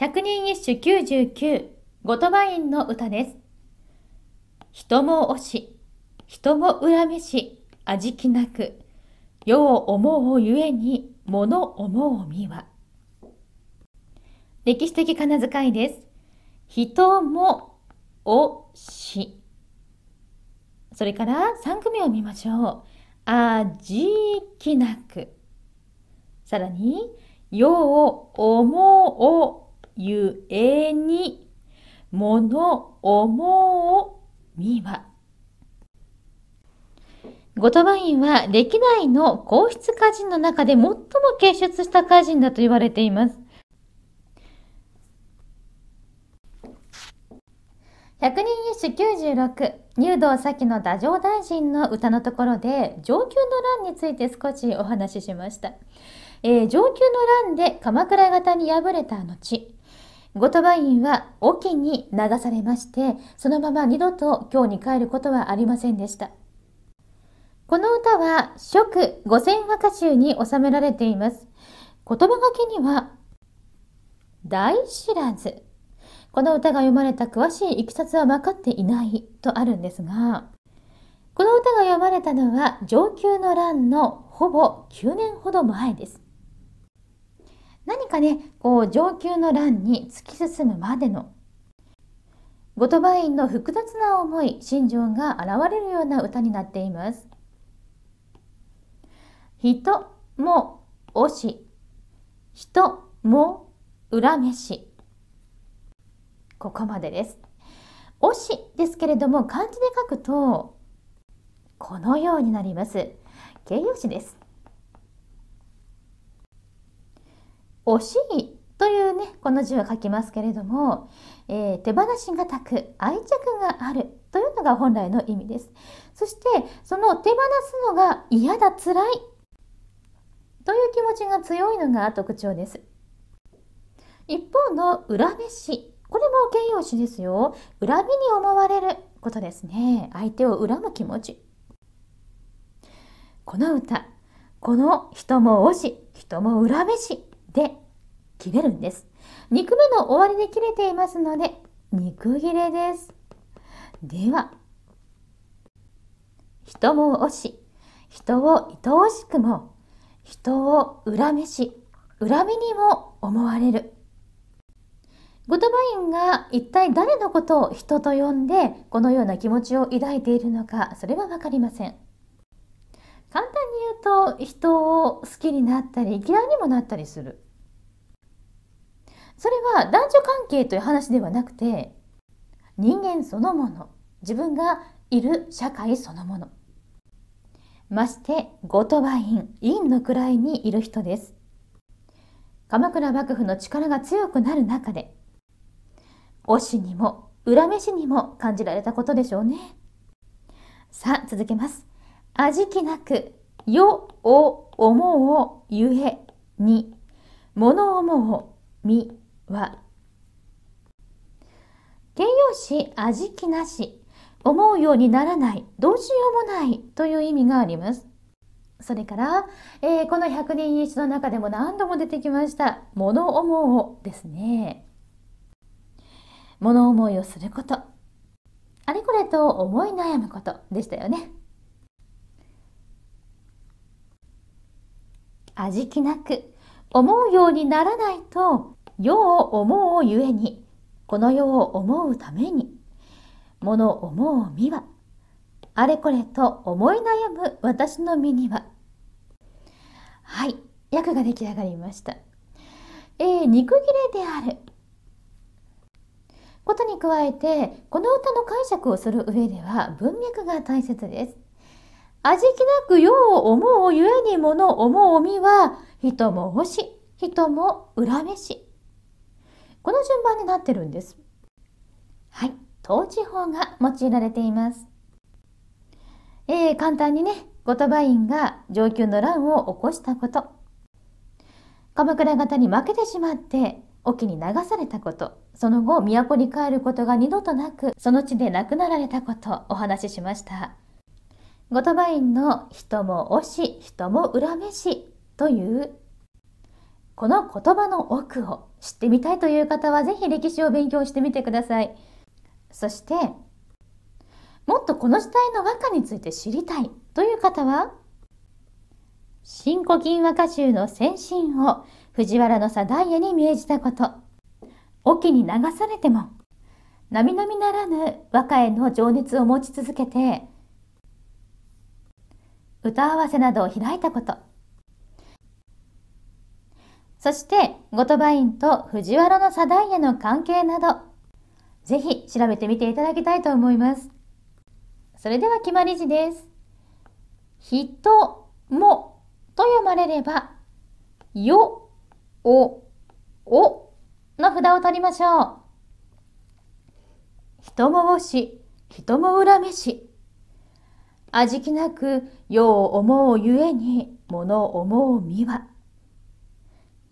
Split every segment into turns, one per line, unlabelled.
百人一首99後鳥羽院の歌です。人も惜し、人も恨めし、味気なく、世を思うゆえに、物思うみは。歴史的仮名遣いです。人も惜し。それから3組を見ましょう。味気なく。さらに、世を思うゆえに、もの思うみは。後鳥羽院は歴代の皇室歌人の中で最も傑出した歌人だと言われています。百人一首96入道先の太政大臣の歌のところで上級の乱について少しお話ししました、えー、上級の乱で鎌倉方に敗れた後ゴタバインは沖に流されまして、そのまま二度と京に帰ることはありませんでした。この歌は食五千和歌集に収められています。言葉書きには、大知らず。この歌が読まれた詳しいいきさつは分かっていないとあるんですが、この歌が読まれたのは上級の乱のほぼ9年ほど前です。何かね、こう上級の欄に突き進むまでの後鳥羽院の複雑な思い心情が現れるような歌になっています人も推し人も恨めしここまでです推しですけれども漢字で書くとこのようになります形容詞です惜しいというね、この字を書きますけれども、えー、手放しがたく愛着があるというのが本来の意味です。そして、その手放すのが嫌だ、辛いという気持ちが強いのが特徴です。一方の恨めしこれも形容詞ですよ。恨みに思われることですね。相手を恨む気持ち。この歌、この人も惜し、人も恨めしで切れるんです。肉目の終わりで切れていますので、肉切れです。では、人も惜し、人を愛おしくも、人を恨めし、恨みにも思われる。グッドバインが一体誰のことを人と呼んでこのような気持ちを抱いているのかそれは分かりません簡単に言うと人を好きになったり嫌いにもなったりするそれは男女関係という話ではなくて人間そのもの自分がいる社会そのものまして後鳥羽院院の位にいる人です鎌倉幕府の力が強くなる中で推しにも恨めしにも感じられたことでしょうねさあ続けます味気なくよを思うゆえに物思うみは形容詞味気なし思うようにならないどうしようもないという意味がありますそれから、えー、この100人一首の中でも何度も出てきました物思うですね物思いをすることあれこれと思い悩むことでしたよね味気なく思うようにならないと世を思うゆえに、この世を思うために、物の思う身は、あれこれと思い悩む私の身には。はい、訳が出来上がりました。えー、肉切れである。ことに加えて、この歌の解釈をする上では文脈が大切です。味気なく世を思うゆえに物の思う身は、人も欲し、人も恨めし。この順番になってるんです。はい、統治法が用いられています。えー、簡単にね、後鳥羽院が上級の乱を起こしたこと、鎌倉方に負けてしまって沖に流されたこと、その後都に帰ることが二度となく、その地で亡くなられたことお話ししました。後鳥羽院の人も推し、人も恨めしというこの言葉の奥を知ってみたいという方は、ぜひ歴史を勉強してみてください。そして、もっとこの時代の和歌について知りたいという方は、新古今和歌集の先進を藤原の定家に命じたこと、沖に流されても、並々ならぬ和歌への情熱を持ち続けて、歌合わせなどを開いたこと、そして、後鳥羽院と藤原の定家の関係など、ぜひ調べてみていただきたいと思います。それでは決まり字です。人もと読まれれば、よ、お、おの札を取りましょう。人もおし、人も恨めし。味気なく、よう思うゆえに、もの思うみは。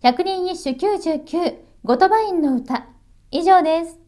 百人一首99、トバインの歌。以上です。